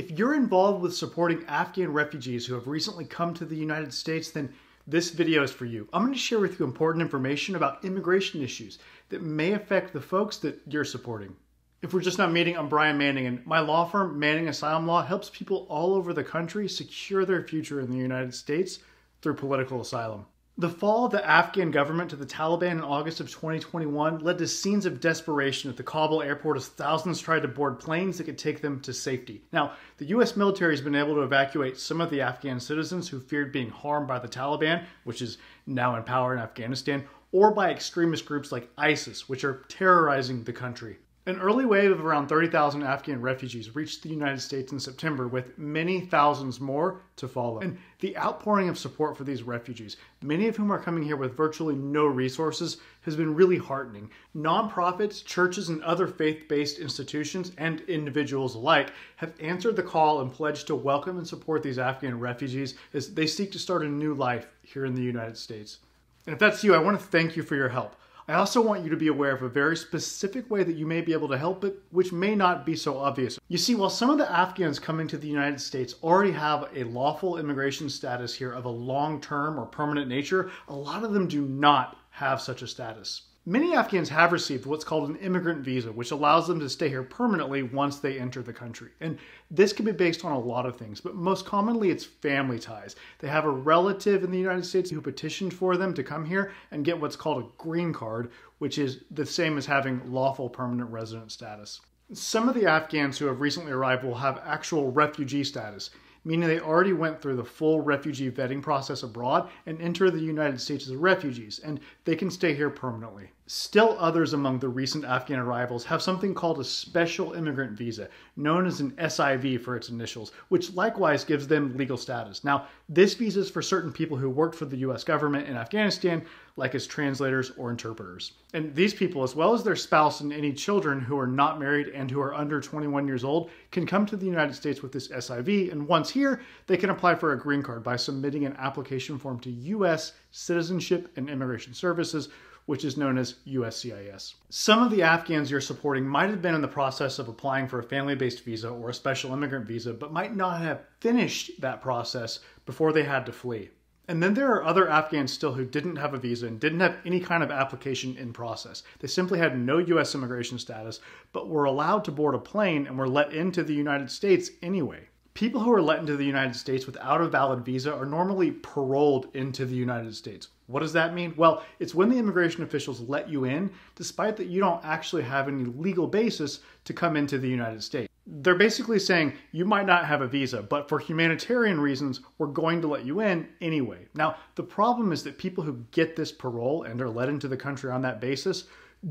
If you're involved with supporting Afghan refugees who have recently come to the United States, then this video is for you. I'm going to share with you important information about immigration issues that may affect the folks that you're supporting. If we're just not meeting, I'm Brian Manning, and my law firm, Manning Asylum Law, helps people all over the country secure their future in the United States through political asylum. The fall of the Afghan government to the Taliban in August of 2021 led to scenes of desperation at the Kabul airport as thousands tried to board planes that could take them to safety. Now, the U.S. military has been able to evacuate some of the Afghan citizens who feared being harmed by the Taliban, which is now in power in Afghanistan, or by extremist groups like ISIS, which are terrorizing the country. An early wave of around 30,000 Afghan refugees reached the United States in September, with many thousands more to follow. And the outpouring of support for these refugees, many of whom are coming here with virtually no resources, has been really heartening. Nonprofits, churches, and other faith based institutions and individuals alike have answered the call and pledged to welcome and support these Afghan refugees as they seek to start a new life here in the United States. And if that's you, I want to thank you for your help. I also want you to be aware of a very specific way that you may be able to help it, which may not be so obvious. You see, while some of the Afghans coming to the United States already have a lawful immigration status here of a long-term or permanent nature, a lot of them do not have such a status. Many Afghans have received what's called an immigrant visa, which allows them to stay here permanently once they enter the country. And this can be based on a lot of things, but most commonly it's family ties. They have a relative in the United States who petitioned for them to come here and get what's called a green card, which is the same as having lawful permanent resident status. Some of the Afghans who have recently arrived will have actual refugee status meaning they already went through the full refugee vetting process abroad and enter the United States as refugees, and they can stay here permanently. Still others among the recent Afghan arrivals have something called a special immigrant visa, known as an SIV for its initials, which likewise gives them legal status. Now, this visa is for certain people who worked for the US government in Afghanistan, like as translators or interpreters. And these people, as well as their spouse and any children who are not married and who are under 21 years old, can come to the United States with this SIV. And once here, they can apply for a green card by submitting an application form to US Citizenship and Immigration Services which is known as USCIS. Some of the Afghans you're supporting might have been in the process of applying for a family based visa or a special immigrant visa, but might not have finished that process before they had to flee. And then there are other Afghans still who didn't have a visa and didn't have any kind of application in process. They simply had no US immigration status, but were allowed to board a plane and were let into the United States anyway. People who are let into the United States without a valid visa are normally paroled into the United States, what does that mean? Well, it's when the immigration officials let you in, despite that you don't actually have any legal basis to come into the United States. They're basically saying you might not have a visa, but for humanitarian reasons, we're going to let you in anyway. Now, the problem is that people who get this parole and are let into the country on that basis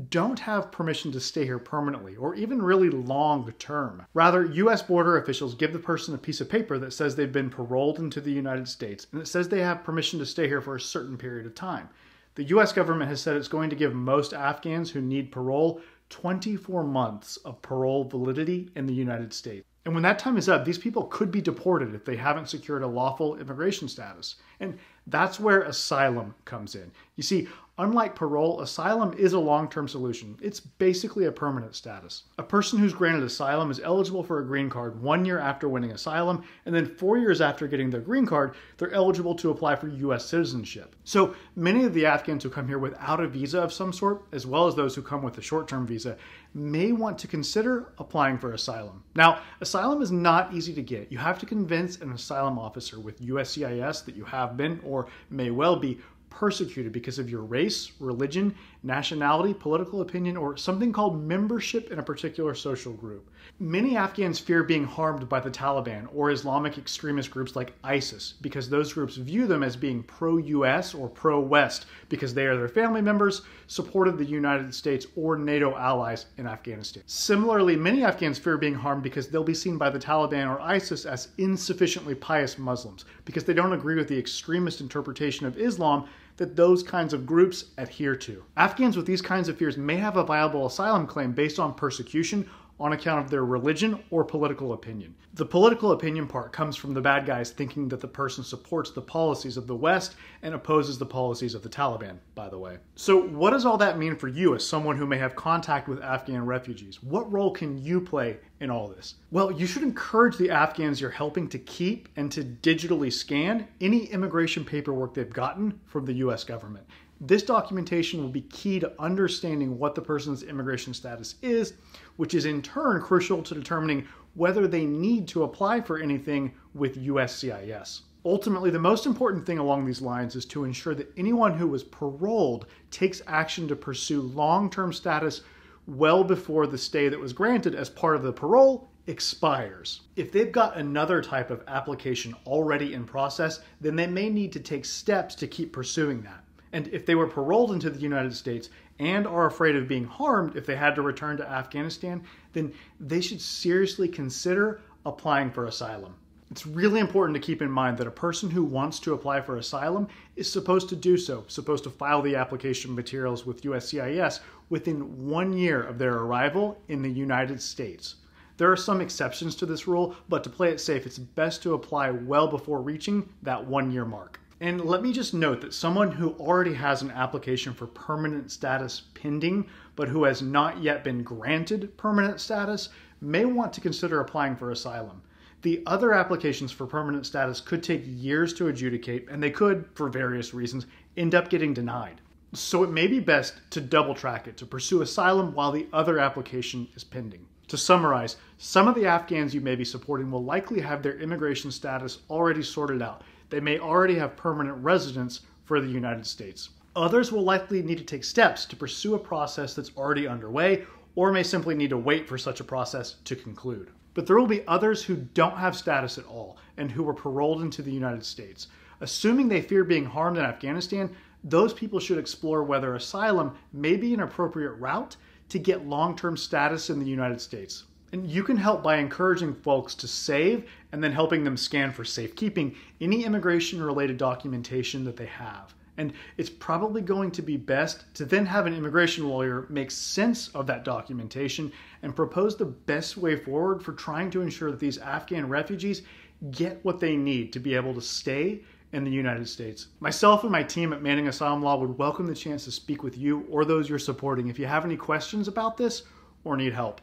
don't have permission to stay here permanently or even really long term. Rather, US border officials give the person a piece of paper that says they've been paroled into the United States and it says they have permission to stay here for a certain period of time. The US government has said it's going to give most Afghans who need parole 24 months of parole validity in the United States. And when that time is up, these people could be deported if they haven't secured a lawful immigration status. And that's where asylum comes in. You see, unlike parole, asylum is a long term solution. It's basically a permanent status. A person who's granted asylum is eligible for a green card one year after winning asylum, and then four years after getting their green card, they're eligible to apply for US citizenship. So many of the Afghans who come here without a visa of some sort, as well as those who come with a short term visa, may want to consider applying for asylum. Now, asylum is not easy to get. You have to convince an asylum officer with USCIS that you have been or may well be persecuted because of your race, religion, nationality, political opinion, or something called membership in a particular social group. Many Afghans fear being harmed by the Taliban or Islamic extremist groups like ISIS because those groups view them as being pro US or pro West because they are their family members supported the United States or NATO allies in Afghanistan. Similarly, many Afghans fear being harmed because they'll be seen by the Taliban or ISIS as insufficiently pious Muslims because they don't agree with the extremist interpretation of Islam that those kinds of groups adhere to. Afghans with these kinds of fears may have a viable asylum claim based on persecution on account of their religion or political opinion. The political opinion part comes from the bad guys thinking that the person supports the policies of the West and opposes the policies of the Taliban, by the way. So what does all that mean for you as someone who may have contact with Afghan refugees? What role can you play in all this? Well, you should encourage the Afghans you're helping to keep and to digitally scan any immigration paperwork they've gotten from the US government. This documentation will be key to understanding what the person's immigration status is, which is in turn crucial to determining whether they need to apply for anything with USCIS. Ultimately, the most important thing along these lines is to ensure that anyone who was paroled takes action to pursue long term status well before the stay that was granted as part of the parole expires. If they've got another type of application already in process, then they may need to take steps to keep pursuing that and if they were paroled into the United States and are afraid of being harmed if they had to return to Afghanistan, then they should seriously consider applying for asylum. It's really important to keep in mind that a person who wants to apply for asylum is supposed to do so, supposed to file the application materials with USCIS within one year of their arrival in the United States. There are some exceptions to this rule, but to play it safe, it's best to apply well before reaching that one year mark. And let me just note that someone who already has an application for permanent status pending, but who has not yet been granted permanent status, may want to consider applying for asylum. The other applications for permanent status could take years to adjudicate, and they could, for various reasons, end up getting denied. So it may be best to double track it, to pursue asylum while the other application is pending. To summarize, some of the Afghans you may be supporting will likely have their immigration status already sorted out that may already have permanent residence for the United States. Others will likely need to take steps to pursue a process that's already underway or may simply need to wait for such a process to conclude. But there will be others who don't have status at all and who were paroled into the United States. Assuming they fear being harmed in Afghanistan, those people should explore whether asylum may be an appropriate route to get long term status in the United States. And you can help by encouraging folks to save and then helping them scan for safekeeping any immigration related documentation that they have. And it's probably going to be best to then have an immigration lawyer make sense of that documentation and propose the best way forward for trying to ensure that these Afghan refugees get what they need to be able to stay in the United States. Myself and my team at Manning Asylum Law would welcome the chance to speak with you or those you're supporting if you have any questions about this or need help.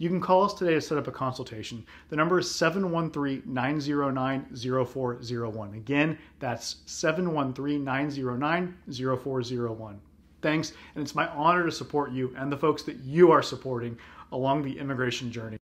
You can call us today to set up a consultation. The number is 713 909 0401. Again, that's 713 909 0401. Thanks, and it's my honor to support you and the folks that you are supporting along the immigration journey.